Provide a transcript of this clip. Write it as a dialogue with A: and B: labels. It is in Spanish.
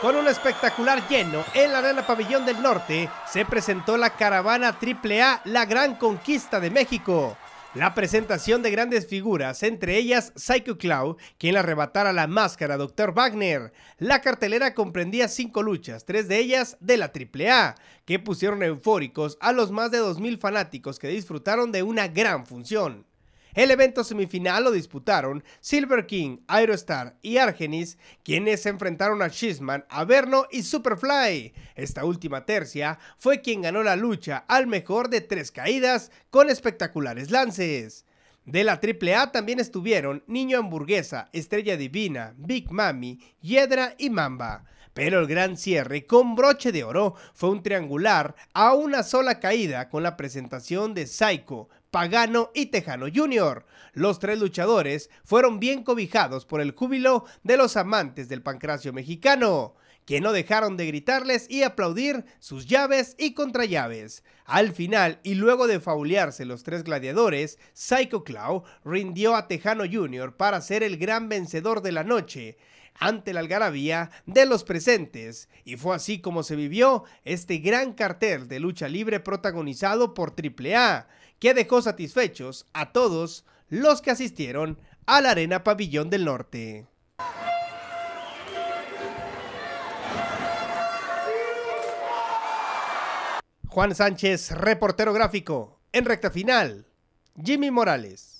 A: Con un espectacular lleno en la Arena Pabellón del Norte, se presentó la caravana AAA La Gran Conquista de México. La presentación de grandes figuras, entre ellas Psycho Clown, quien le arrebatara la máscara a Dr. Wagner. La cartelera comprendía cinco luchas, tres de ellas de la AAA, que pusieron eufóricos a los más de 2.000 fanáticos que disfrutaron de una gran función. El evento semifinal lo disputaron Silver King, Aerostar y Argenis, quienes se enfrentaron a Shisman, Averno y Superfly. Esta última tercia fue quien ganó la lucha al mejor de tres caídas con espectaculares lances. De la AAA también estuvieron Niño Hamburguesa, Estrella Divina, Big Mami, Hiedra y Mamba. Pero el gran cierre con broche de oro fue un triangular a una sola caída con la presentación de Psycho, Pagano y Tejano Jr. Los tres luchadores fueron bien cobijados por el júbilo de los amantes del pancracio mexicano que no dejaron de gritarles y aplaudir sus llaves y contrallaves. Al final, y luego de faulearse los tres gladiadores, Psycho Clown rindió a Tejano Jr. para ser el gran vencedor de la noche ante la algarabía de los presentes, y fue así como se vivió este gran cartel de lucha libre protagonizado por AAA, que dejó satisfechos a todos los que asistieron a la Arena Pabellón del Norte. Juan Sánchez, reportero gráfico. En recta final, Jimmy Morales.